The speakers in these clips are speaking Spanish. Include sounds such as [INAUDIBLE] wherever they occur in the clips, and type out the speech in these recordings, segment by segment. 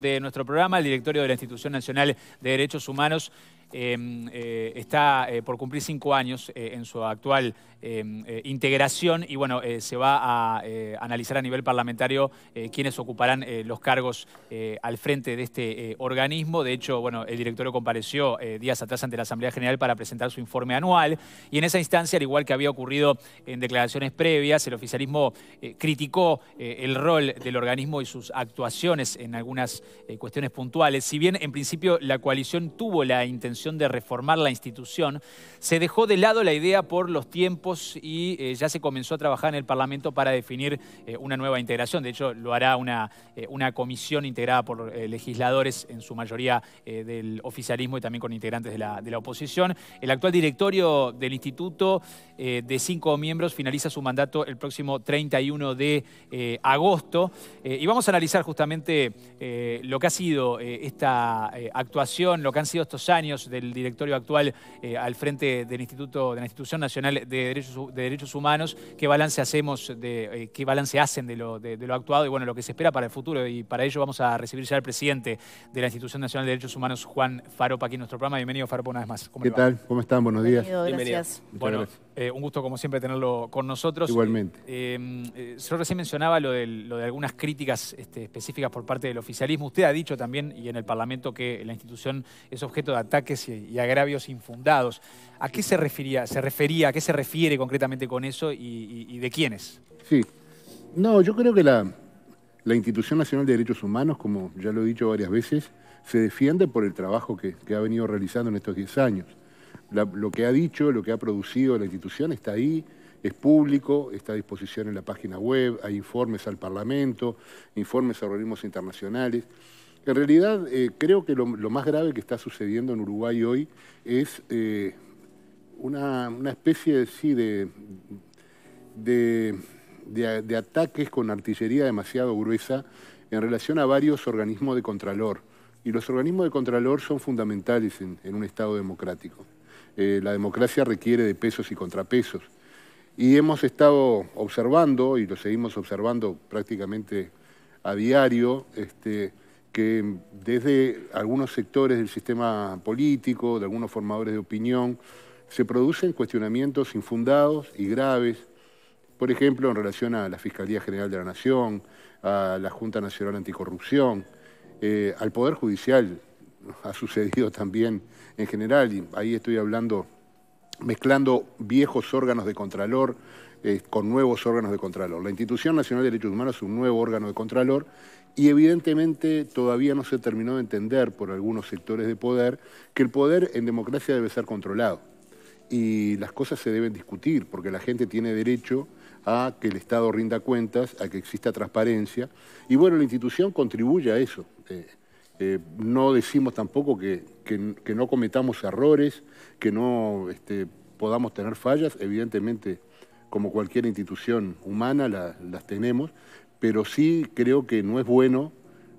de nuestro programa. El directorio de la Institución Nacional de Derechos Humanos em, eh, está eh, por cumplir cinco años eh, en su actual em, integración y bueno, se va a analizar a nivel parlamentario quiénes ocuparán los cargos al frente de este organismo. De hecho, bueno, el directorio compareció días atrás ante la Asamblea General para presentar su informe anual y en esa instancia, al igual que había ocurrido en declaraciones previas, el oficialismo criticó el rol del organismo y sus actuaciones en algunas eh, cuestiones puntuales. Si bien en principio la coalición tuvo la intención de reformar la institución, se dejó de lado la idea por los tiempos y eh, ya se comenzó a trabajar en el Parlamento para definir eh, una nueva integración. De hecho, lo hará una, una comisión integrada por legisladores, en su mayoría del oficialismo y también con integrantes de la, de la oposición. El actual directorio del instituto de cinco miembros finaliza su mandato el próximo 31 de agosto. y vamos a analizar justamente eh, lo que ha sido eh, esta eh, actuación, lo que han sido estos años del directorio actual al frente del Instituto de la Institución Nacional de Derechos, Humanos, qué balance hacemos, de, qué balance hacen de lo, actuado y bueno, lo que se espera para el futuro. Y para ello vamos a recibir ya al presidente de la Institución Nacional de Derechos Humanos, Juan Faropa, aquí en nuestro programa. Bienvenido, Faropa, una vez más. ¿Qué tal? ¿Cómo están? Buenos días. Bueno, eh, un gusto, como siempre, tenerlo con nosotros. Igualmente. Eh, eh, eh recién mencionaba lo de, algunas críticas este, específicas por parte del oficialismo. Usted ha dicho también, y en el Parlamento, que la institución es objeto de ataques y, agravios infundados. ¿A qué se refería, se refería, a qué se refiere concretamente con eso y, de quiénes? Sí. No, yo creo que la, Institución Nacional de Derechos Humanos, como ya lo he dicho varias veces, se defiende por el trabajo que, que ha venido realizando en estos 10 años lo que ha dicho, lo que ha producido la institución está ahí, es público, está a disposición en la página web, hay informes al Parlamento, informes a organismos internacionales. En realidad, eh, creo que lo, más grave que está sucediendo en Uruguay hoy es eh, una, especie de, de, ataques con artillería demasiado gruesa en relación a varios organismos de contralor. Y los organismos de contralor son fundamentales en un Estado democrático. Eh, la democracia requiere de pesos y contrapesos. Y hemos estado observando, y lo seguimos observando prácticamente a diario, este, que desde algunos sectores del sistema político, de algunos formadores de opinión, se producen cuestionamientos infundados y graves, por ejemplo, en relación a la Fiscalía General de la Nación, a la Junta Nacional Anticorrupción, eh, al Poder Judicial ha sucedido también en general, y ahí estoy hablando, mezclando viejos órganos de Contralor eh, con nuevos órganos de Contralor. La Institución Nacional de Derechos Humanos es un nuevo órgano de Contralor y evidentemente todavía no se terminó de entender por algunos sectores de poder que el poder en democracia debe ser controlado y las cosas se deben discutir porque la gente tiene derecho a que el Estado rinda cuentas, a que exista transparencia y bueno, la institución contribuye a eso. Eh, eh, no decimos tampoco que, no cometamos errores, que no este, podamos tener fallas. Evidentemente, como cualquier institución humana, las tenemos, pero sí creo que no es bueno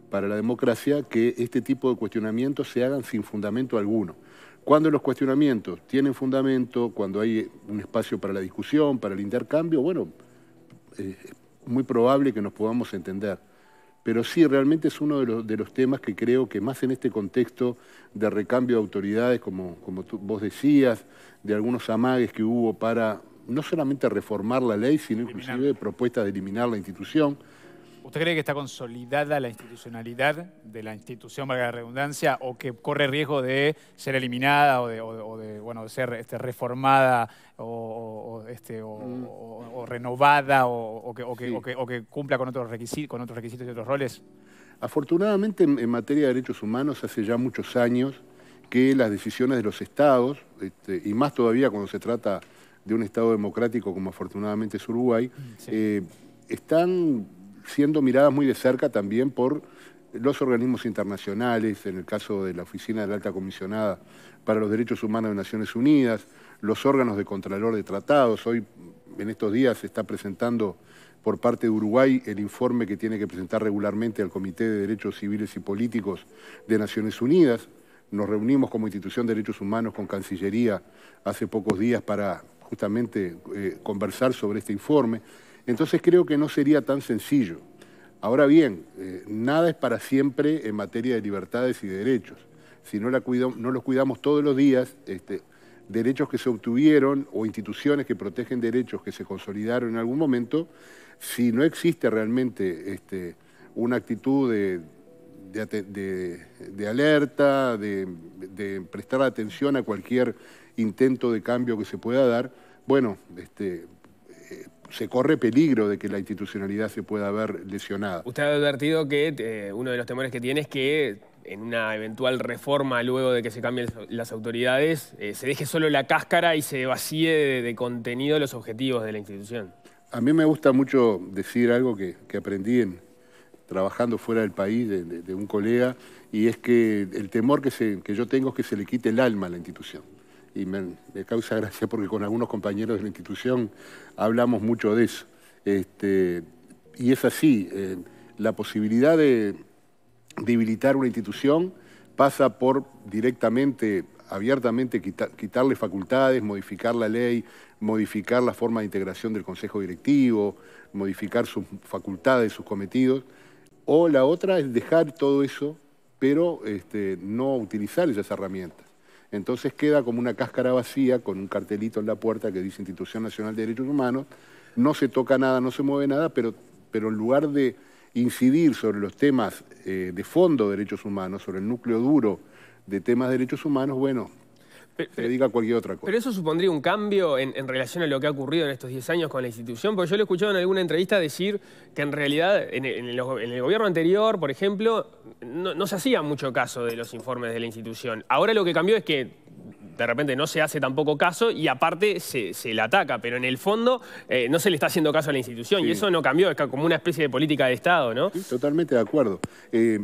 para la democracia que este tipo de cuestionamientos se hagan sin fundamento alguno. Cuando los cuestionamientos tienen fundamento, cuando hay un espacio para la discusión, para el intercambio, bueno, eh, es muy probable que nos podamos entender pero sí realmente es uno de los, temas que creo que más en este contexto de recambio de autoridades, como, vos decías, de algunos amagues que hubo para no solamente reformar la ley, sino inclusive propuestas de eliminar la institución. ¿Usted cree que está consolidada la institucionalidad de la institución, valga la redundancia, o que corre riesgo de ser eliminada o de, bueno, de ser este, reformada o, renovada o, que, cumpla con otros, requisitos, con otros requisitos y otros roles? Afortunadamente, en materia de derechos humanos, hace ya muchos años que las decisiones de los estados, este, y más todavía cuando se trata de un estado democrático como afortunadamente es Uruguay, mm, eh, están siendo miradas muy de cerca también por los organismos internacionales, en el caso de la Oficina de la Alta Comisionada para los Derechos Humanos de Naciones Unidas, los órganos de Contralor de Tratados. Hoy, en estos días, se está presentando por parte de Uruguay el informe que tiene que presentar regularmente al Comité de Derechos Civiles y Políticos de Naciones Unidas. Nos reunimos como institución de derechos humanos con Cancillería hace pocos días para justamente eh, conversar sobre este informe. Entonces creo que no sería tan sencillo. Ahora bien, eh, nada es para siempre en materia de libertades y derechos. Si no, los cuidamos todos los días, este, derechos que se obtuvieron o instituciones que protegen derechos que se consolidaron en algún momento, si no existe realmente este, una actitud de, alerta, de, prestar atención a cualquier intento de cambio que se pueda dar, bueno, este, se corre peligro de que la institucionalidad se pueda ver lesionada. Usted ha advertido que eh, uno de los temores que tiene es que en una eventual reforma luego de que se cambien las autoridades, eh, se deje solo la cáscara y se vacíe de, contenido los objetivos de la institución. A mí me gusta mucho decir algo que, aprendí en, trabajando fuera del país de, un colega, y es que el temor que, que yo tengo es que se le quite el alma a la institución y me, causa gracia porque con algunos compañeros de la institución hablamos mucho de eso. Este, y es así, eh, la posibilidad de debilitar una institución pasa por directamente, abiertamente quitarle facultades, modificar la ley, modificar la forma de integración del Consejo Directivo, modificar sus facultades, sus cometidos. O la otra es dejar todo eso, pero este, no utilizar esas herramientas. Entonces queda como una cáscara vacía con un cartelito en la puerta que dice Institución Nacional de Derechos Humanos, no se toca nada, no se mueve nada, pero, en lugar de incidir sobre los temas eh, de fondo de derechos humanos, sobre el núcleo duro de temas de derechos humanos, bueno, pero, cualquier otra cosa. Pero eso supondría un cambio en, relación a lo que ha ocurrido en estos 10 años con la institución, porque yo lo he escuchado en alguna entrevista decir que en realidad en, el gobierno anterior, por ejemplo, no, se hacía mucho caso de los informes de la institución. Ahora lo que cambió es que de repente no se hace tampoco caso y aparte se, le ataca, pero en el fondo eh, no se le está haciendo caso a la institución y eso no cambió, es como una especie de política de Estado, ¿no? Sí, totalmente de acuerdo. Eh,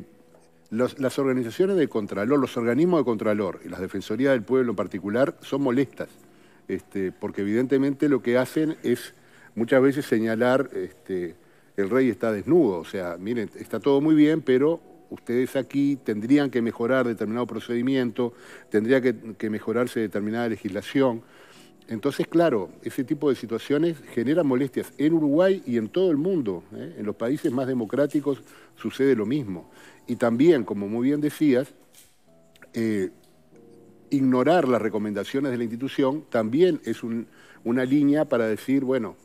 las organizaciones de Contralor, los organismos de Contralor y las Defensorías del Pueblo en particular son molestas, este, porque evidentemente lo que hacen es muchas veces señalar este, el rey está desnudo, o sea, miren, está todo muy bien, pero ustedes aquí tendrían que mejorar determinado procedimiento, tendría que, mejorarse determinada legislación. Entonces, claro, ese tipo de situaciones generan molestias en Uruguay y en todo el mundo. ¿eh? En los países más democráticos sucede lo mismo. Y también, como muy bien decías, eh, ignorar las recomendaciones de la institución también es una línea para decir, bueno,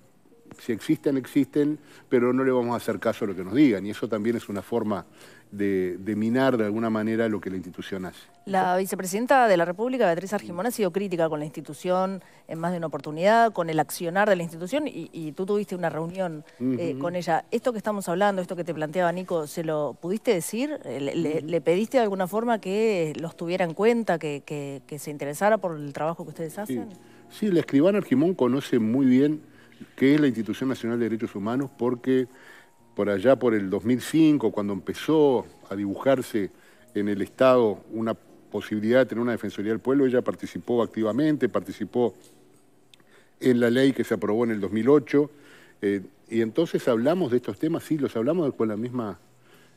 si existen, existen, pero no le vamos a hacer caso a lo que nos digan. Y eso también es una forma de, minar de alguna manera lo que la institución hace. La vicepresidenta de la República, Beatriz Argimón, ha sido crítica con la institución en más de una oportunidad, con el accionar de la institución, y, tú tuviste una reunión eh, con ella. Esto que estamos hablando, esto que te planteaba Nico, ¿se lo pudiste decir? Eh, ¿Le, pediste de alguna forma que los tuviera en cuenta, que, se interesara por el trabajo que ustedes hacen? Sí, la escribana Argimón conoce muy bien qué es la Institución Nacional de Derechos Humanos porque por allá por el 2005, cuando empezó a dibujarse en el Estado una posibilidad de tener una Defensoría del Pueblo, ella participó activamente, participó en la ley que se aprobó en el 2008, eh, y entonces hablamos de estos temas, sí, los hablamos con la misma,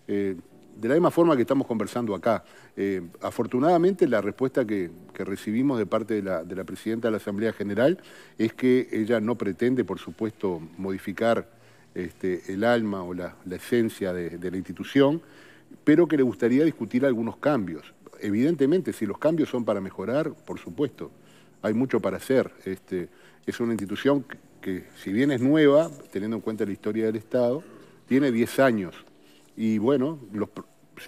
eh, de la misma forma que estamos conversando acá. Eh, afortunadamente la respuesta que, recibimos de parte de la, Presidenta de la Asamblea General es que ella no pretende, por supuesto, modificar este, el alma o la, esencia de, la institución, pero que le gustaría discutir algunos cambios. Evidentemente, si los cambios son para mejorar, por supuesto, hay mucho para hacer. Este, es una institución que, si bien es nueva, teniendo en cuenta la historia del Estado, tiene 10 años. Y bueno,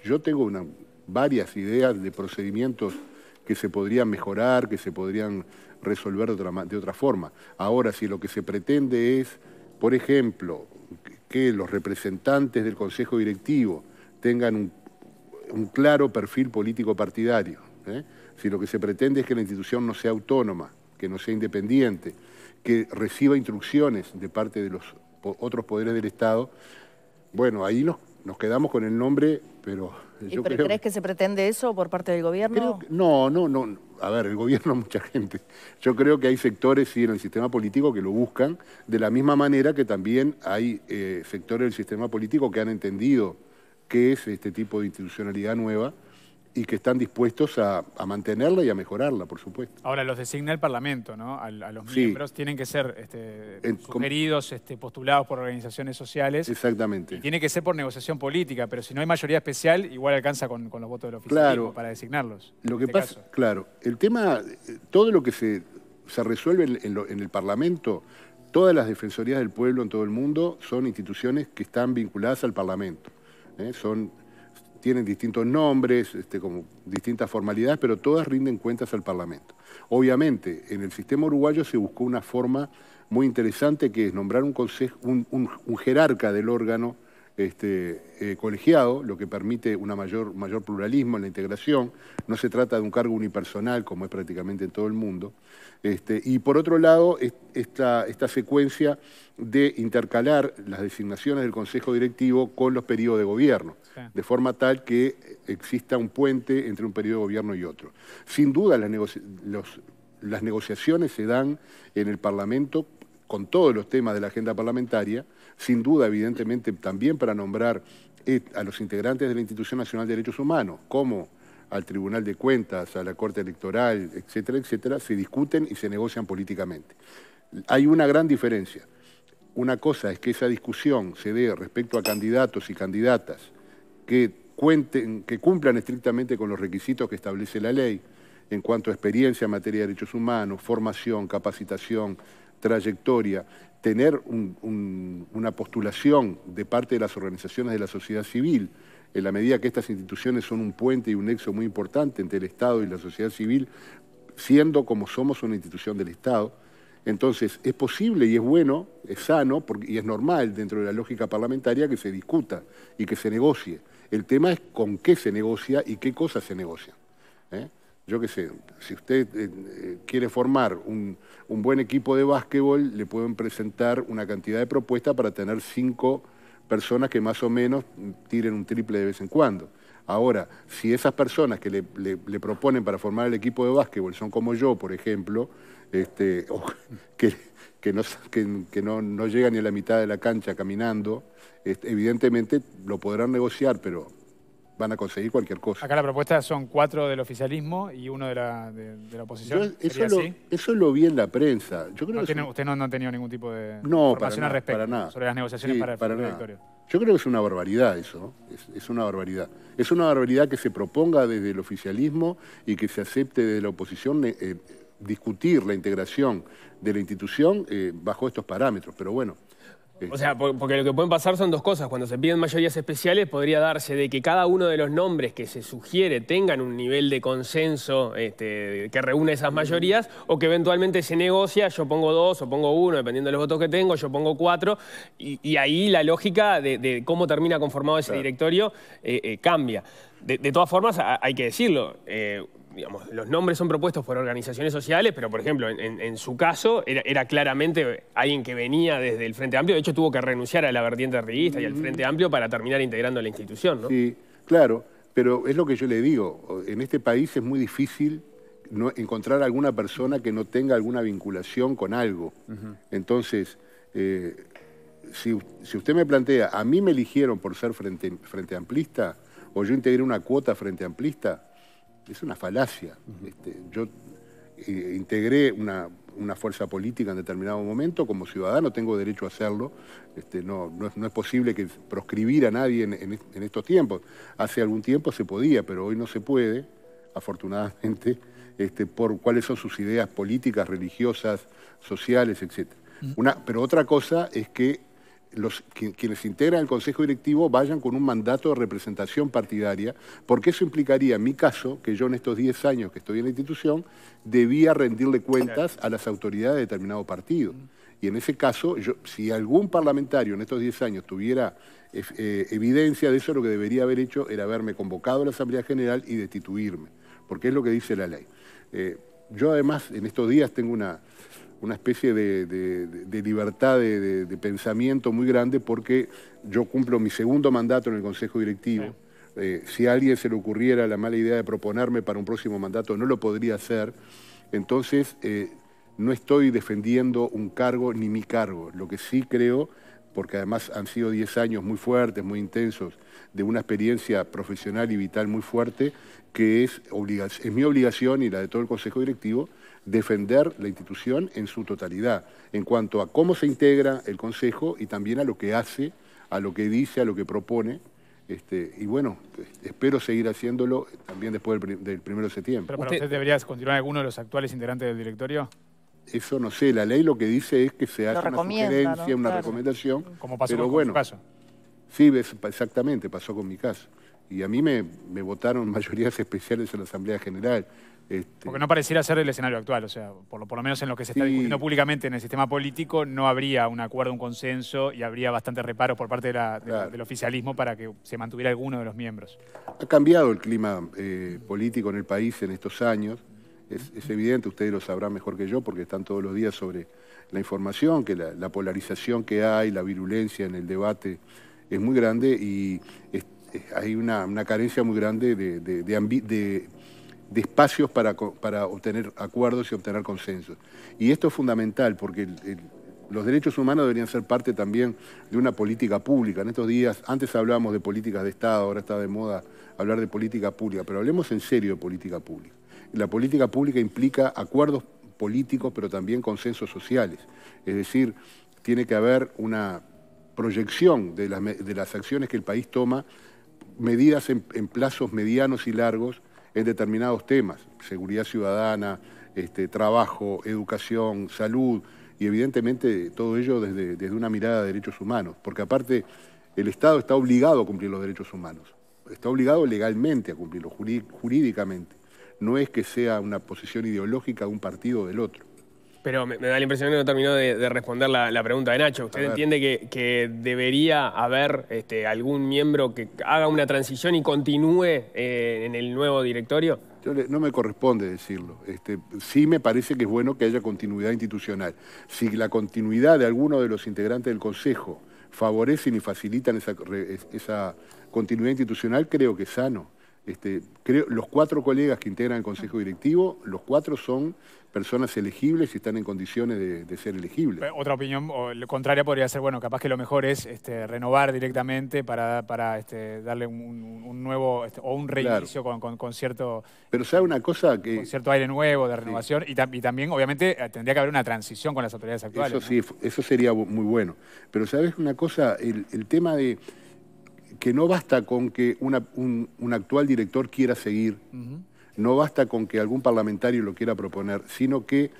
yo tengo varias ideas de procedimientos que se podrían mejorar, que se podrían resolver de otra forma. Ahora, si lo que se pretende es, por ejemplo, que los representantes del Consejo Directivo tengan un, claro perfil político partidario. ¿eh? Si lo que se pretende es que la institución no sea autónoma, que no sea independiente, que reciba instrucciones de parte de los otros poderes del Estado, bueno, ahí no nos quedamos con el nombre, pero... Yo ¿Crees que se pretende eso por parte del gobierno? no, no, no. A ver, el gobierno, mucha gente. Yo creo que hay sectores, sí, en el sistema político que lo buscan, de la misma manera que también hay eh, sectores del sistema político que han entendido qué es este tipo de institucionalidad nueva y que están dispuestos a, mantenerla y a mejorarla, por supuesto. Ahora, los designa el Parlamento, ¿no? A, los miembros tienen que ser este, sugeridos, este, postulados por organizaciones sociales. Exactamente. Y tiene que ser por negociación política, pero si no hay mayoría especial, igual alcanza con, los votos del oficialismo claro. para designarlos. Lo que este pasa, claro, el tema, eh, todo lo que se, se resuelve en, el Parlamento, todas las defensorías del pueblo en todo el mundo son instituciones que están vinculadas al Parlamento. ¿eh? Son tienen distintos nombres, este, como distintas formalidades, pero todas rinden cuentas al Parlamento. Obviamente, en el sistema uruguayo se buscó una forma muy interesante que es nombrar un, un jerarca del órgano este, eh, colegiado, lo que permite un mayor, mayor pluralismo en la integración. No se trata de un cargo unipersonal, como es prácticamente en todo el mundo. Este, y por otro lado, esta, esta, secuencia de intercalar las designaciones del Consejo Directivo con los periodos de gobierno, de forma tal que exista un puente entre un periodo de gobierno y otro. Sin duda, las, las negociaciones se dan en el Parlamento con todos los temas de la agenda parlamentaria, sin duda, evidentemente, también para nombrar eh, a los integrantes de la Institución Nacional de Derechos Humanos, como al Tribunal de Cuentas, a la Corte Electoral, etcétera, etcétera, se discuten y se negocian políticamente. Hay una gran diferencia. Una cosa es que esa discusión se dé respecto a candidatos y candidatas que, cuenten, que cumplan estrictamente con los requisitos que establece la ley en cuanto a experiencia en materia de derechos humanos, formación, capacitación, trayectoria, tener una postulación de parte de las organizaciones de la sociedad civil, en la medida que estas instituciones son un puente y un nexo muy importante entre el Estado y la sociedad civil, siendo como somos una institución del Estado, entonces es posible y es bueno, es sano y es normal dentro de la lógica parlamentaria que se discuta y que se negocie. El tema es con qué se negocia y qué cosas se negocian. ¿eh? yo qué sé, si usted eh, eh, quiere formar un, buen equipo de básquetbol, le pueden presentar una cantidad de propuestas para tener cinco personas que más o menos tiren un triple de vez en cuando. Ahora, si esas personas que le, proponen para formar el equipo de básquetbol son como yo, por ejemplo, este, [LAUGHS] que, no, llegan ni a la mitad de la cancha caminando, este, evidentemente lo podrán negociar, pero van a conseguir cualquier cosa. Acá la propuesta son cuatro del oficialismo y uno de la, de, la oposición. eso, lo, lo, vi en la prensa. Yo usted no, ha tenido ningún tipo de no, información respecto sobre las negociaciones para el para Yo creo que es una barbaridad eso, es, una barbaridad. Es una barbaridad que se proponga desde el oficialismo y que se acepte desde la oposición eh, eh, discutir la integración de la institución eh, bajo estos parámetros, pero bueno, o sea, porque lo que pueden pasar son dos cosas. Cuando se piden mayorías especiales podría darse de que cada uno de los nombres que se sugiere tengan un nivel de consenso este, que reúne esas mayorías o que eventualmente se negocia, yo pongo dos o pongo uno, dependiendo de los votos que tengo, yo pongo cuatro y, ahí la lógica de, cómo termina conformado ese directorio eh, eh, cambia. De, todas formas, hay que decirlo, eh, los nombres son propuestos por organizaciones sociales, pero por ejemplo, en, su caso era, claramente alguien que venía desde el Frente Amplio, de hecho tuvo que renunciar a la vertiente riguista y al mm. Frente Amplio para terminar integrando la institución, Sí, claro, pero es lo que yo le digo, en este país es muy difícil no, encontrar alguna persona que no tenga alguna vinculación con algo. Entonces, eh, si, usted me plantea, a mí me eligieron por ser frente amplista, o yo integré una cuota frente amplista, es una falacia. Este, yo eh, integré una, fuerza política en determinado momento, como ciudadano tengo derecho a hacerlo, este, no, no, es, posible que proscribir a nadie en, estos tiempos. Hace algún tiempo se podía, pero hoy no se puede, afortunadamente, [LAUGHS] este, por cuáles son sus ideas políticas, religiosas, sociales, etc. Una, pero otra cosa es que los, quienes integran el Consejo Directivo vayan con un mandato de representación partidaria, porque eso implicaría, en mi caso, que yo en estos 10 años que estoy en la institución, debía rendirle cuentas a las autoridades de determinado partido. Y en ese caso, yo, si algún parlamentario en estos 10 años tuviera eh, eh, evidencia de eso, lo que debería haber hecho era haberme convocado a la Asamblea General y destituirme, porque es lo que dice la ley. Eh, yo además en estos días tengo una, una especie de, libertad de, pensamiento muy grande porque yo cumplo mi segundo mandato en el Consejo Directivo. Eh, si a alguien se le ocurriera la mala idea de proponerme para un próximo mandato, no lo podría hacer. Entonces, eh, no estoy defendiendo un cargo ni mi cargo. Lo que sí creo, porque además han sido 10 años muy fuertes, muy intensos, de una experiencia profesional y vital muy fuerte, que es mi obligación y la de todo el Consejo Directivo defender la institución en su totalidad, en cuanto a cómo se integra el Consejo y también a lo que hace, a lo que dice, a lo que propone. Este, y bueno, espero seguir haciéndolo también después del, 1 primero de septiembre. ¿Pero para usted, debería continuar alguno de los actuales integrantes del directorio? Eso no sé, la ley lo que dice es que se hace una sugerencia, una recomendación. Como pasó pero bueno, su caso. Sí, exactamente, pasó con mi caso y a mí me, votaron [LAUGHS] mayorías especiales en la Asamblea General. Este. Porque no pareciera ser el escenario actual, o sea, por lo, menos en lo que se está discutiendo públicamente en el sistema político, no habría un acuerdo, un consenso y habría bastante reparo por parte del oficialismo para que se mantuviera alguno de los miembros. Ha cambiado el clima eh, político en el país en estos años. Es, evidente, ustedes lo sabrán mejor que yo porque están todos los días sobre la información, que la, polarización que hay, la virulencia en el debate es muy grande y... Este, hay una, carencia muy grande de, espacios para, obtener acuerdos y obtener consensos. Y esto es fundamental porque los derechos humanos deberían ser parte también de una política pública. En estos días, antes hablábamos de políticas de Estado, ahora está de moda hablar de política pública, pero hablemos en serio de política pública. La política pública implica acuerdos políticos, pero también consensos sociales. Es decir, tiene que haber una proyección de las acciones que el país toma medidas en, plazos medianos y largos en determinados temas, seguridad ciudadana, este, trabajo, educación, salud, y evidentemente todo ello desde, desde una mirada de derechos humanos, porque aparte el Estado está obligado a cumplir los derechos humanos, está obligado legalmente a cumplirlos, jurídicamente, no es que sea una posición ideológica de un partido o del otro. Pero me, da la impresión que no terminó de, responder la, pregunta de Nacho. ¿Usted entiende que, debería haber este, algún miembro que haga una transición y continúe eh, en el nuevo directorio? no me corresponde decirlo. Este, sí me parece que es bueno que haya continuidad institucional. Si la continuidad de alguno de los integrantes del Consejo favorecen y facilitan esa, esa continuidad institucional, creo que es sano. Este, creo, los cuatro colegas que integran el Consejo Directivo, los cuatro son personas elegibles y están en condiciones de, ser elegibles. Otra opinión o lo contraria podría ser, bueno, capaz que lo mejor es este, renovar directamente para, este, darle un, nuevo o un reinicio con, cierto... Pero sabe una cosa que... cierto aire nuevo de renovación y, también, obviamente, eh, tendría que haber una transición con las autoridades actuales. Eso sí, eso sería muy bueno. Pero sabes una cosa, el tema de que no basta con que un, actual director quiera seguir, no basta con que algún parlamentario lo quiera proponer, sino que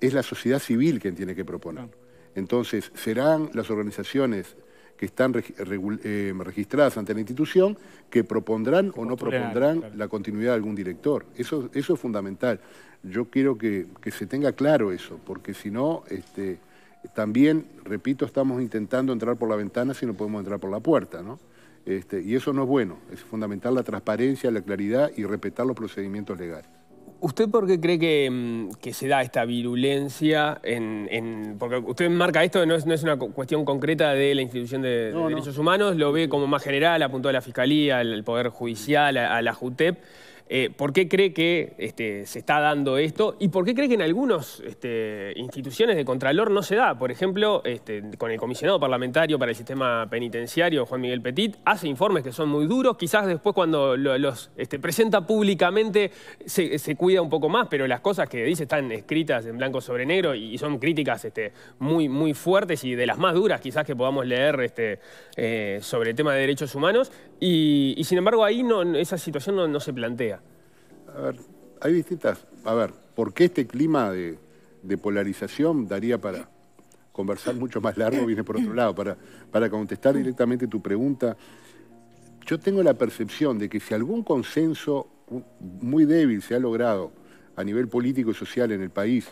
es la sociedad civil quien tiene que proponer. Entonces, serán las organizaciones que están eh, registradas ante la institución que propondrán o no propondrán la continuidad de algún director. Eso, es fundamental. Yo quiero que, se tenga claro eso, porque si no, este, también, repito, estamos intentando entrar por la ventana si no podemos entrar por la puerta, ¿no? Este, y eso no es bueno, es fundamental la transparencia, la claridad y respetar los procedimientos legales. ¿Usted por qué cree que, mm, se da esta virulencia? En, porque usted marca esto, no es, una cuestión concreta de la institución de, derechos humanos, lo ve como más general, apuntó a la Fiscalía, al, Poder Judicial, a la JUTEP. Eh, ¿Por qué cree que este, se está dando esto? ¿Y por qué cree que en algunas este, instituciones de Contralor no se da? Por ejemplo, este, con el comisionado parlamentario para el sistema penitenciario, Juan Miguel Petit, hace informes que son muy duros. Quizás después cuando los presenta públicamente se, cuida un poco más, pero las cosas que dice están escritas en blanco sobre negro y, son críticas muy, muy fuertes y de las más duras quizás que podamos leer eh, sobre el tema de derechos humanos. Y, sin embargo ahí esa situación no se plantea a ver, hay distintas... A ver, ¿por qué este clima de, polarización daría para conversar mucho más largo? Viene por otro lado, para, para contestar directamente tu pregunta. Yo tengo la percepción de que si algún consenso muy débil se ha logrado a nivel político y social en el país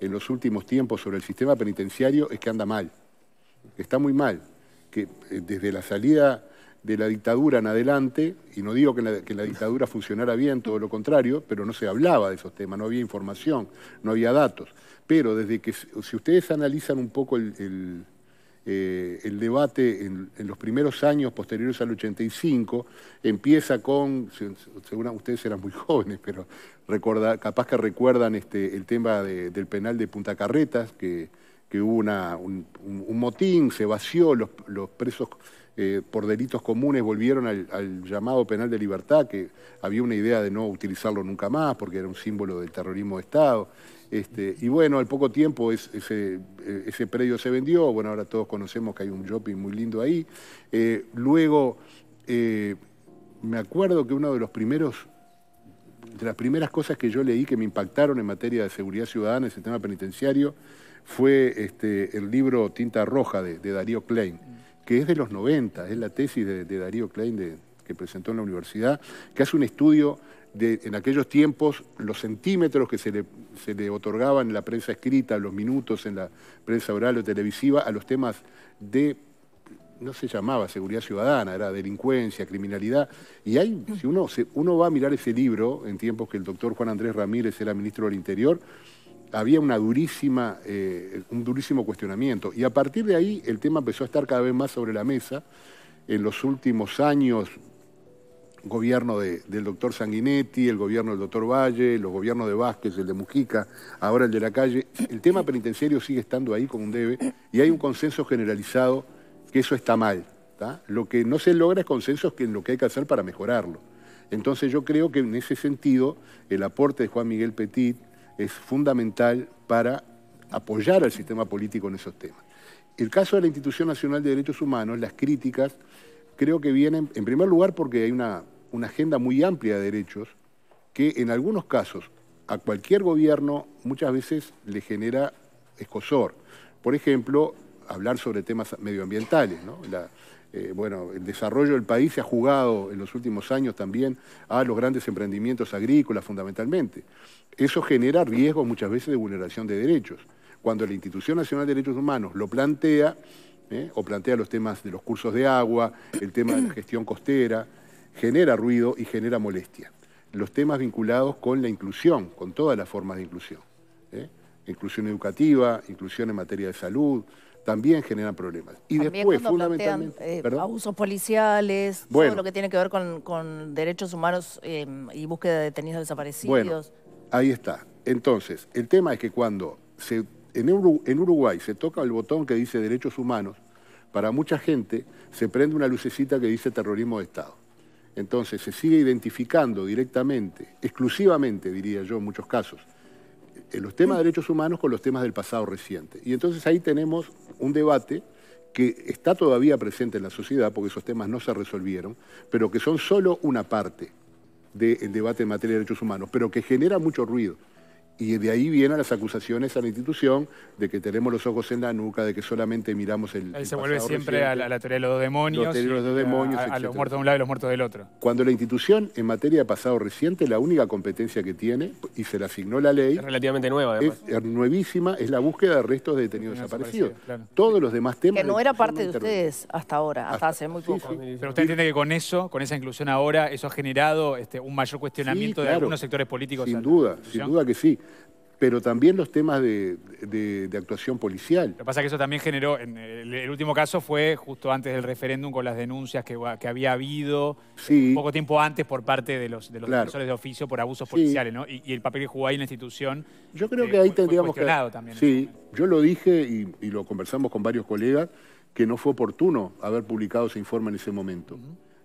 en los últimos tiempos sobre el sistema penitenciario es que anda mal, está muy mal, que eh, desde la salida de la dictadura en adelante, y no digo que la, dictadura funcionara bien, todo lo contrario, pero no se hablaba de esos temas, no había información, no había datos. Pero desde que, si ustedes analizan un poco eh, el, debate en, en, los primeros años posteriores al 85, empieza con, según ustedes eran muy [LAUGHS] jóvenes, pero capaz que recuerdan este, el tema del penal de Punta Carretas, que, hubo un, motín, se vació, los, presos eh, por delitos comunes volvieron al, llamado penal de libertad, que había una idea de no utilizarlo nunca más porque era un símbolo del terrorismo de Estado. Este, y bueno, al poco tiempo eh, ese, predio se vendió, bueno, ahora todos conocemos que hay un shopping muy lindo ahí. Eh, luego, me acuerdo que uno de los primeros de las primeras cosas que yo leí que me impactaron en materia de seguridad ciudadana y el sistema penitenciario fue este, el libro Tinta Roja de, Darío Klein, que es de los 90, es la tesis de, Darío Klein que presentó en la universidad, que hace un estudio de, en aquellos tiempos, los centímetros que se le, se le otorgaban en la prensa escrita, los minutos en la prensa oral o televisiva, a los temas de no se llamaba seguridad ciudadana, era delincuencia, criminalidad. Y hay, si uno, uno va a mirar ese libro, en tiempos que el doctor Juan Andrés Ramírez era ministro del Interior, había una durísima, eh, un durísimo cuestionamiento. Y a partir de ahí el tema empezó a estar cada vez más sobre la mesa. En los últimos años, gobierno del doctor Sanguinetti, el gobierno del doctor Valle, los gobiernos de Vázquez, el de Mujica, ahora el de la calle. El tema penitenciario sigue estando ahí como un debe y hay un consenso generalizado que eso está mal. Lo que no se logra es consenso en lo que hay que hacer para mejorarlo. Entonces yo creo que en ese sentido el aporte de Juan Miguel Petit es fundamental para apoyar al sistema político en esos temas. El caso de la Institución Nacional de Derechos Humanos, las críticas, creo que vienen, en primer lugar, porque hay una, una agenda muy amplia de derechos que en algunos casos a cualquier gobierno muchas veces le genera escosor. Por ejemplo, hablar sobre temas medioambientales. Eh, bueno, el desarrollo del país se ha jugado en los últimos años también a los grandes emprendimientos agrícolas fundamentalmente. Eso genera riesgos muchas veces de vulneración de derechos. Cuando la Institución Nacional de Derechos Humanos lo plantea, ¿eh? o plantea los temas de los cursos de agua, el tema de la gestión costera, genera ruido y genera molestia. Los temas vinculados con la inclusión, con todas las formas de inclusión. ¿eh? Inclusión educativa, inclusión en materia de salud, también generan problemas. Y después, fundamentalmente... Eh, abusos policiales, todo lo que tiene que ver con, derechos humanos em, y búsqueda de detenidos desaparecidos. ahí está. Entonces, el tema es que cuando en, en Uruguay se toca el botón que dice derechos humanos, para mucha gente se prende una lucecita que dice terrorismo de Estado. Entonces se sigue identificando directamente, exclusivamente diría yo en muchos casos, los temas de derechos humanos con los temas del pasado reciente. Y entonces ahí tenemos un debate que está todavía presente en la sociedad, porque esos temas no se resolvieron, pero que son solo una parte del debate en materia de derechos humanos, pero que genera mucho ruido. Y de ahí vienen las acusaciones a la institución de que tenemos los ojos en la nuca, de que solamente miramos el. se vuelve siempre a la, teoría de los dos demonios. A, los muertos de un lado y los muertos del otro. Cuando la institución, en materia de pasado reciente, la única competencia que tiene, y se la asignó la ley. Es relativamente nueva, Es, nuevísima, es la búsqueda de restos de detenidos desaparecidos. Todos los demás temas. Que no era parte de ustedes hasta ahora, hasta, hace muy poco. Pero usted entiende que con eso, con esa inclusión ahora, eso ha generado este, un mayor cuestionamiento de algunos sectores políticos. Sin duda, sin duda que sí pero también los temas de, actuación policial. Lo que pasa es que eso también generó, el, último caso fue justo antes del referéndum con las denuncias que, había habido sí. poco tiempo antes por parte de los, de de oficio por abusos policiales, ¿no? Y, el papel que jugó ahí la institución. Yo creo eh, que ahí fue, tendríamos que. También sí, yo lo dije y, lo conversamos con varios colegas que no fue oportuno haber publicado ese informe en ese momento.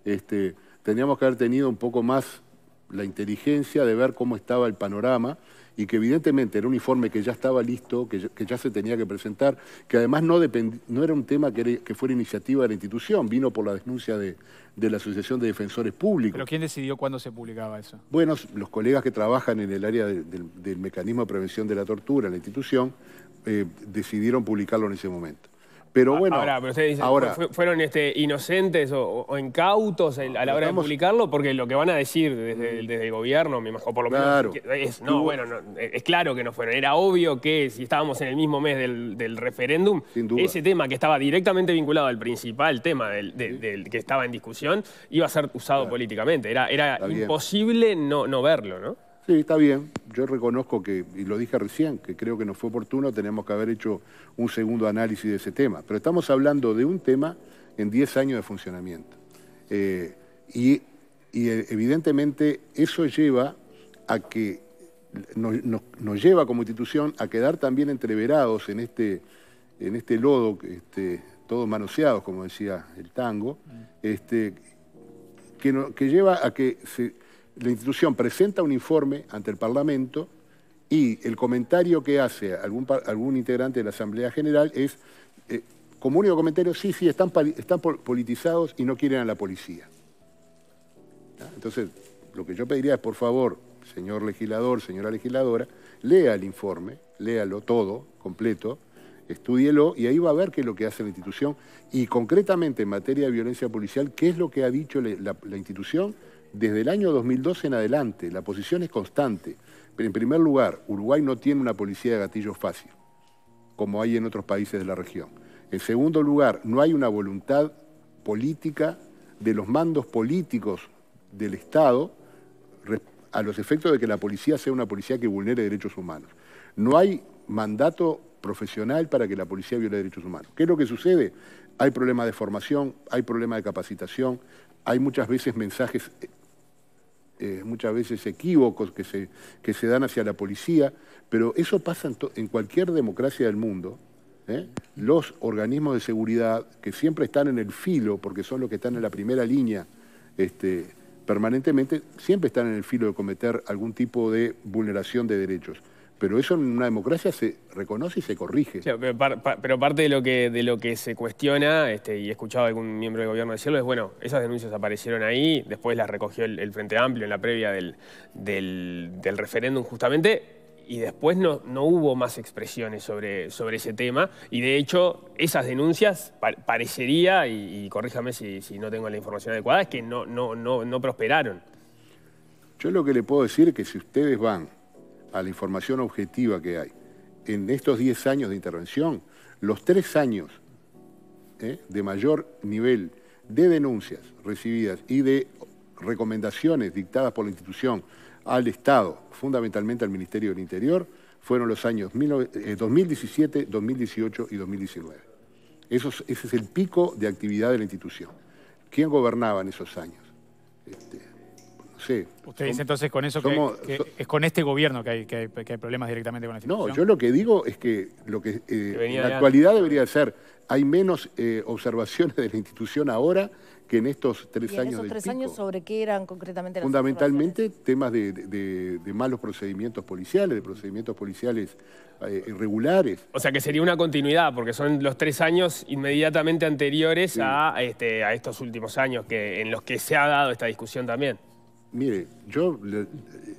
Este, tendríamos que haber tenido un poco más la inteligencia de ver cómo estaba el panorama y que evidentemente era un informe que ya estaba listo, que ya, se tenía que presentar, que además no, no era un tema que, fuera iniciativa de la institución, vino por la denuncia de, la Asociación de Defensores Públicos. ¿Pero quién decidió cuándo se publicaba eso? Bueno, los colegas que trabajan en el área del mecanismo de prevención de la tortura en la institución eh, decidieron publicarlo en ese momento. Pero ah, bueno. Ahora, pero ¿fueron este, inocentes o, incautos a la hora de publicarlo? Porque lo que van a decir desde, el gobierno, me por lo menos. Es, no, bueno, es claro que no fueron. Era obvio que si estábamos en el mismo mes del, referéndum, ese tema que estaba directamente vinculado al principal tema del, que estaba en discusión, iba a ser usado políticamente. Era, era imposible no, no verlo, ¿no? Sí, está bien. Yo reconozco que, y lo dije recién, que creo que no fue oportuno, tenemos que haber hecho un segundo análisis de ese tema. Pero estamos hablando de un tema en 10 años de funcionamiento. Eh, y, eh, evidentemente eso lleva a que nos, lleva como institución a quedar también entreverados en este, en este lodo, este, todos manoseados, como decía el tango, mm. este, que, que lleva a que se la institución presenta un informe ante el Parlamento y el comentario que hace algún, integrante de la Asamblea General es, eh, como único comentario, sí, sí, están, politizados y no quieren a la policía. ¿Ah? Entonces, lo que yo pediría es, por favor, señor legislador, señora legisladora, lea el informe, léalo todo, completo, estudielo y ahí va a ver qué es lo que hace la institución y concretamente en materia de violencia policial, qué es lo que ha dicho la institución desde el año 2012 en adelante. La posición es constante. Pero en primer lugar, Uruguay no tiene una policía de gatillos fácil, como hay en otros países de la región. En segundo lugar, no hay una voluntad política de los mandos políticos del Estado a los efectos de que la policía sea una policía que vulnere derechos humanos. No hay mandato profesional para que la policía viole derechos humanos. ¿Qué es lo que sucede? Hay problemas de formación, hay problemas de capacitación, hay muchas veces mensajes eh, eh, muchas veces equívocos que se, que se dan hacia la policía, pero eso pasa en, cualquier democracia del mundo. ¿eh? Los organismos de seguridad, que siempre están en el filo, porque son los que están en la primera línea, este, permanentemente, siempre están en el filo de cometer algún tipo de vulneración de derechos pero eso en una democracia se reconoce y se corrige. pero, parte de lo que, de lo que se cuestiona, este, y he escuchado a algún miembro del gobierno decirlo, es bueno, esas denuncias aparecieron ahí, después las recogió el, Frente Amplio en la previa del, referéndum justamente, y después no, no hubo más expresiones sobre, sobre ese tema. Y de hecho, esas denuncias parecería, y, corríjame si, no tengo la información adecuada, es que no, no, no, no prosperaron. Yo lo que le puedo decir es que si ustedes van a la información objetiva que hay. En estos 10 años de intervención, los tres años ¿eh? de mayor nivel de denuncias recibidas y de recomendaciones dictadas por la institución al Estado, fundamentalmente al Ministerio del Interior, fueron los años 2017, 2018 eh, y 2019. Eso ese es el pico de actividad de la institución. ¿Quién gobernaba en esos años? Este, Sí. Usted dice entonces con eso que, es con este gobierno que hay, que hay, problemas directamente con la institución. No, yo lo que digo es que lo que, la eh, actualidad debería ser, hay menos eh, observaciones de la institución ahora que en estos tres ¿Y en años. ¿Esos tres años sobre qué eran concretamente las Fundamentalmente temas de, malos procedimientos policiales, de procedimientos policiales eh, irregulares. O sea que sería una continuidad, porque son los tres años inmediatamente anteriores a, este, a estos últimos años que, en los que se ha dado esta discusión también. Mire, yo le,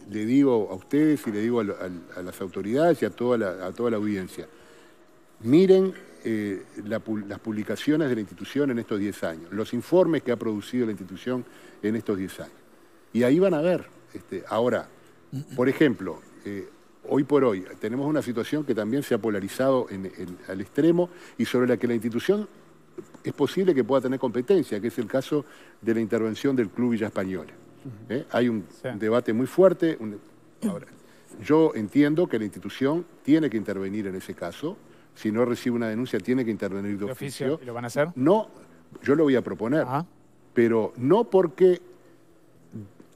digo a ustedes y le digo a, las autoridades y a toda la, a toda la audiencia, miren eh, las publicaciones de la institución en estos 10 años, los informes que ha producido la institución en estos 10 años. Y ahí van a ver. Este, ahora, por ejemplo, eh, hoy por hoy tenemos una situación que también se ha polarizado al extremo y sobre la que la institución es posible que pueda tener competencia, que es el caso de la intervención del Club Villa Española. ¿eh? Hay un debate muy fuerte. Ahora, yo entiendo que la institución tiene que intervenir en ese caso. Si no recibe una denuncia, tiene que intervenir de, oficio. lo van a hacer? No, yo lo voy a proponer. Pero no porque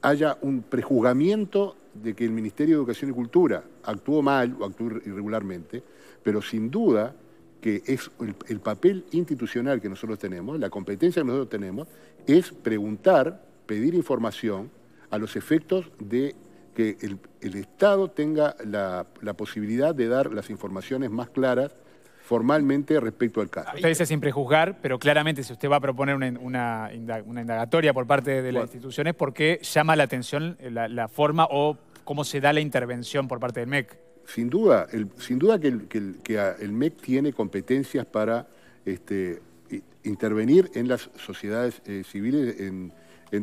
haya un prejuzgamiento de que el Ministerio de Educación y Cultura actuó mal o actuó irregularmente, pero sin duda que es el papel institucional que nosotros tenemos, la competencia que nosotros tenemos, es preguntar pedir información a los efectos de que el, Estado tenga la, posibilidad de dar las informaciones más claras formalmente respecto al caso. Usted dice sin prejuzgar, pero claramente si usted va a proponer una, indagatoria por parte de las instituciones, ¿por qué llama la atención la, forma o cómo se da la intervención por parte del MEC? Sin duda, sin duda que el, MEC tiene competencias para este, intervenir en las sociedades eh, civiles en,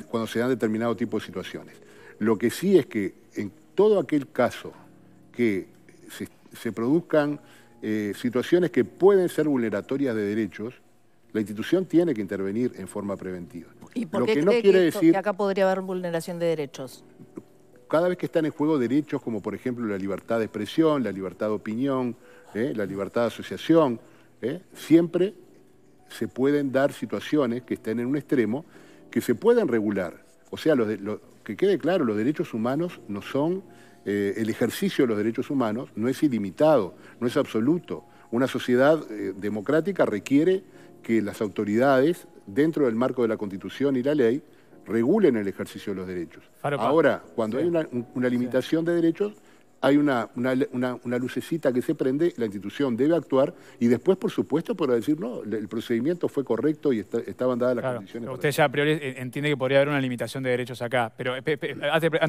cuando se dan determinado tipo de situaciones. Lo que sí es que en todo aquel caso que se, produzcan eh, situaciones que pueden ser vulneratorias de derechos, la institución tiene que intervenir en forma preventiva. ¿Y por qué no quiere decir que acá podría haber vulneración de derechos? Cada vez que están en juego derechos como por ejemplo la libertad de expresión, la libertad de opinión, ¿eh? la libertad de asociación, ¿eh? siempre se pueden dar situaciones que estén en un extremo que se puedan regular. O sea, que quede claro, los derechos humanos no son, eh, el ejercicio de los derechos humanos no es ilimitado, no es absoluto. Una sociedad eh, democrática requiere que las autoridades, dentro del marco de la Constitución y la ley, regulen el ejercicio de los derechos. Ahora, cuando hay una, limitación de derechos, hay una, lucecita que se prende, la institución debe actuar y después, por supuesto, podrá decir, no, el procedimiento fue correcto y estaban dadas las condiciones. Usted ya a priori entiende que podría haber una limitación de derechos acá, pero antes,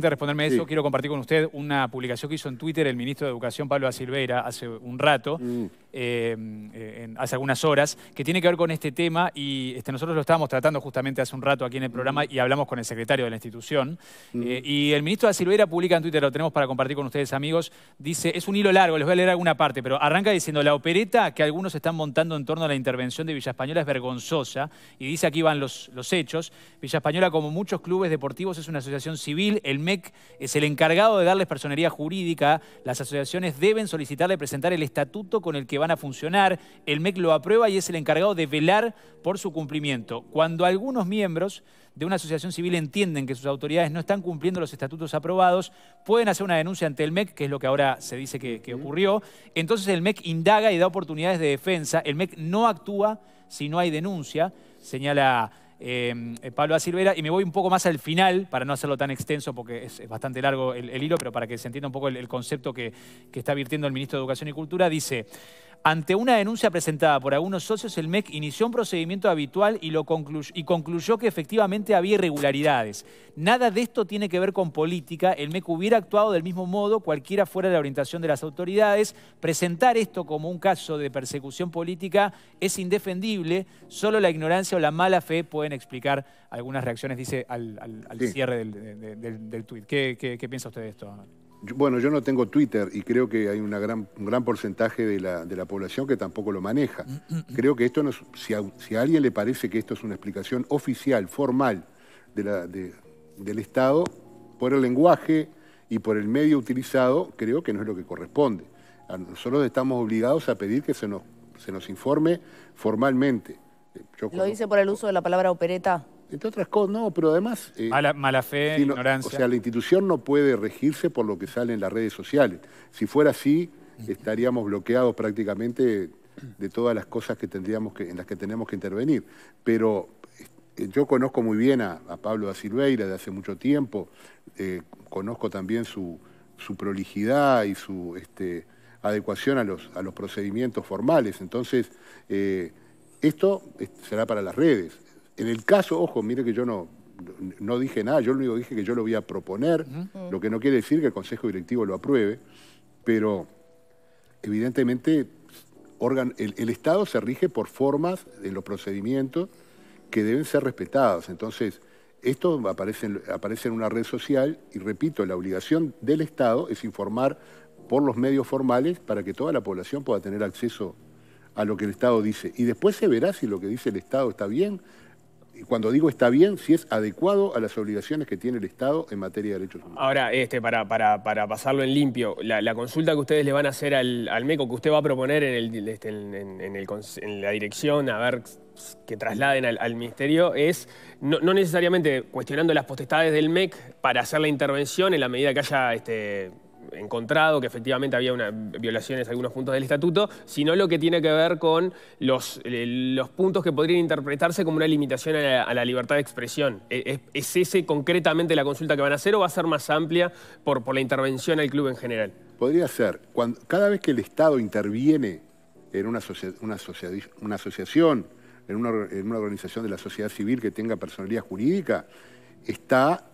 de responderme eso, quiero compartir con usted una publicación que hizo en Twitter el ministro de Educación, Pablo Silveira, hace un rato. Mm. Em, eh, hace algunas horas, que tiene que ver con este tema y este, nosotros lo estábamos tratando justamente hace un rato aquí en el programa y hablamos con el secretario de la institución. Eh, y el ministro de Silveira publica en Twitter, lo tenemos para compartir con ustedes amigos, dice, es un hilo largo, les voy a leer alguna parte, pero arranca diciendo, la opereta que algunos están montando en torno a la intervención de Villa Española es vergonzosa y dice aquí van los, los hechos. Villa Española, como muchos clubes deportivos, es una asociación civil, el MEC es el encargado de darles personería jurídica, las asociaciones deben solicitarle presentar el estatuto con el que van a funcionar, el MEC lo aprueba y es el encargado de velar por su cumplimiento. Cuando algunos miembros de una asociación civil entienden que sus autoridades no están cumpliendo los estatutos aprobados, pueden hacer una denuncia ante el MEC, que es lo que ahora se dice que, ocurrió. Entonces el MEC indaga y da oportunidades de defensa. El MEC no actúa si no hay denuncia, señala eh, eh, Pablo Pablo Silvera, Y me voy un poco más al final, para no hacerlo tan extenso, porque es, bastante largo el, hilo, pero para que se entienda un poco el, concepto que, que está advirtiendo el ministro de Educación y Cultura, dice... Ante una denuncia presentada por algunos socios, el MEC inició un procedimiento habitual y, lo concluyó, que efectivamente había irregularidades. Nada de esto tiene que ver con política. El MEC hubiera actuado del mismo modo, cualquiera fuera la orientación de las autoridades. Presentar esto como un caso de persecución política es indefendible. Solo la ignorancia o la mala fe pueden explicar algunas reacciones, dice, al, cierre del, tuit. ¿Qué, qué piensa usted de esto? bueno, yo no tengo Twitter y creo que hay una gran, un gran porcentaje de la, de la, población que tampoco lo maneja. Mm, mm, mm. Creo que esto, no si, a, alguien le parece que esto es una explicación oficial, formal del Estado, por el lenguaje y por el medio utilizado, creo que no es lo que corresponde. Nosotros estamos obligados a pedir que se nos, se nos informe formalmente. Eh, ¿Lo dice por el uso de la palabra opereta? Entre otras cosas, no, pero además... Eh, mala, mala, fe, ignorancia. O sea, la institución no puede regirse por lo que sale en las redes sociales. Si fuera así, estaríamos bloqueados prácticamente de todas las cosas que tendríamos en las que tenemos que intervenir. Pero eh, yo conozco muy bien a, Pablo da Silveira de hace mucho tiempo, eh, conozco también su, prolijidad y su este, adecuación a los procedimientos formales. Entonces, eh, esto será para las redes. En el caso, ojo, mire que yo no, no dije nada, yo lo único dije que yo lo voy a proponer, lo que no quiere decir que el Consejo Directivo lo apruebe, pero evidentemente el, Estado se rige por formas de los procedimientos que deben ser respetados. Entonces, esto aparece, aparece en una red social y, repito, la obligación del Estado es informar por los medios formales para que toda la población pueda tener acceso a lo que el Estado dice. Y después se verá si lo que dice el Estado está bien cuando digo está bien, si es adecuado a las obligaciones que tiene el Estado en materia de derechos humanos. Ahora, este, para, para, para pasarlo en limpio, la, consulta que ustedes le van a hacer al, al o que usted va a proponer en, el, este, la dirección, a ver que trasladen al, Ministerio es no, necesariamente cuestionando las potestades del MEC para hacer la intervención en la medida que haya este, encontrado que efectivamente había violaciones a algunos puntos del estatuto, sino lo que tiene que ver con los, eh, los puntos que podrían interpretarse como una limitación a la, libertad de expresión. E-, ¿Es, ese concretamente la consulta que van a hacer o va a ser más amplia por, por la intervención al club en general? Podría ser. cada vez que el Estado interviene en una, asociación, en una organización de la sociedad civil que tenga personalidad jurídica, está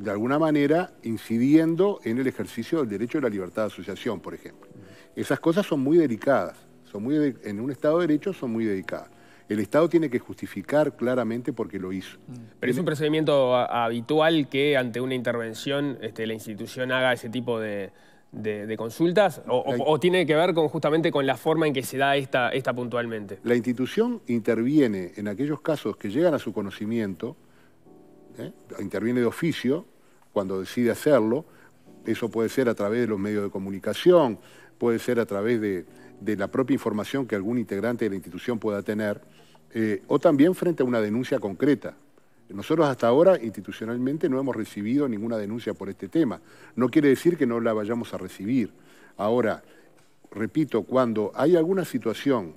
de alguna manera incidiendo en el ejercicio del derecho de la libertad de asociación, por ejemplo. Esas cosas son muy delicadas, son muy en un Estado de Derecho son muy delicadas. El Estado tiene que justificar claramente por qué lo hizo. Mm. Pero es un procedimiento habitual que ante una intervención este, la institución haga ese tipo de, consultas o, tiene que ver con, justamente con la forma en que se da esta, esta puntualmente. La institución interviene en aquellos casos que llegan a su conocimiento ¿eh? interviene de oficio cuando decide hacerlo. Eso puede ser a través de los medios de comunicación, puede ser a través de, la propia información que algún integrante de la institución pueda tener, eh, o también frente a una denuncia concreta. Nosotros hasta ahora institucionalmente no hemos recibido ninguna denuncia por este tema. No quiere decir que no la vayamos a recibir. Ahora, repito, cuando hay alguna situación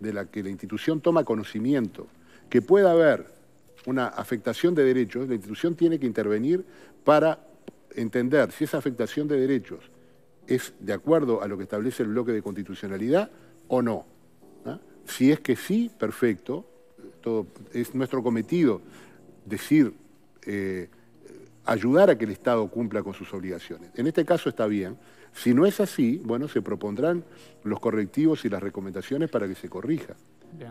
de la que la institución toma conocimiento, que pueda haber una afectación de derechos, la institución tiene que intervenir para entender si esa afectación de derechos es de acuerdo a lo que establece el bloque de constitucionalidad o no. ¿ah? Si es que sí, perfecto. Todo, es nuestro cometido decir, eh, ayudar a que el Estado cumpla con sus obligaciones. En este caso está bien. Si no es así, bueno, se propondrán los correctivos y las recomendaciones para que se corrija.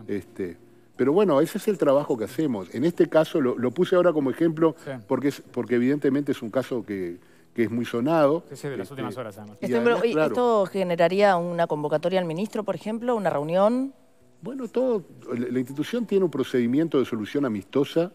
Este, pero bueno, ese es el trabajo que hacemos. En este caso, lo, puse ahora como ejemplo, porque, evidentemente es un caso que, es muy sonado. de las este, últimas horas. Este, esto, generaría una convocatoria al ministro, por ejemplo, una reunión? Bueno, todo, la institución tiene un procedimiento de solución amistosa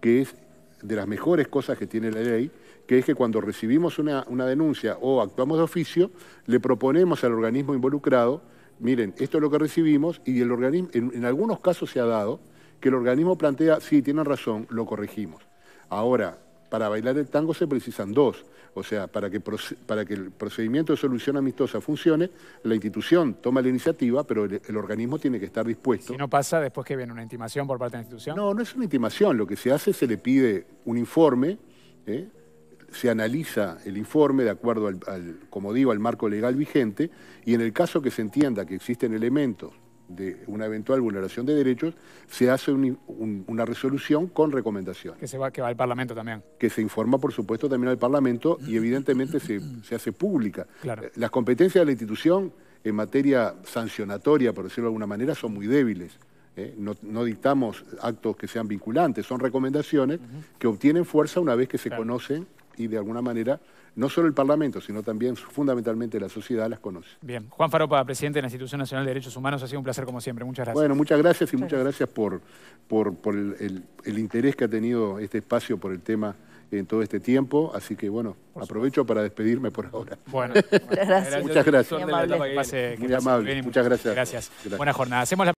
que es de las mejores cosas que tiene la ley, que es que cuando recibimos una denuncia o actuamos de oficio, le proponemos al organismo involucrado miren, esto es lo que recibimos y el en, algunos casos se ha dado que el organismo plantea, sí, tienen razón, lo corregimos. Ahora, para bailar el tango se precisan dos. O sea, para que, para que el procedimiento de solución amistosa funcione, la institución toma la iniciativa, pero el, organismo tiene que estar dispuesto. ¿Y no pasa, después que viene una intimación por parte de la institución. No, no es una intimación. Lo que se hace es se le pide un informe. ¿eh? se analiza el informe de acuerdo al, como digo, al marco legal vigente y en el caso que se entienda que existen elementos de una eventual vulneración de derechos, se hace una resolución con recomendaciones. Que, se va, que va al Parlamento también. Que se informa, por supuesto, también al Parlamento y evidentemente se, hace pública. Eh, las competencias de la institución en materia sancionatoria, por decirlo de alguna manera, son muy débiles. ¿eh? No, dictamos actos que sean vinculantes, son recomendaciones que obtienen fuerza una vez que se conocen y de alguna manera no solo el Parlamento, sino también fundamentalmente la sociedad las conoce. Bien. Juan Faropa, presidente de la Institución Nacional de Derechos Humanos, ha sido un placer como siempre. Muchas gracias. Bueno, muchas gracias y muchas gracias, por, por, el, interés que ha tenido este espacio por el tema en todo este tiempo. Así que, bueno, aprovecho para despedirme por ahora. [LAUGHS] Bueno, muchas gracias. Muchas gracias. Muy amable. Muchas gracias. Buena jornada.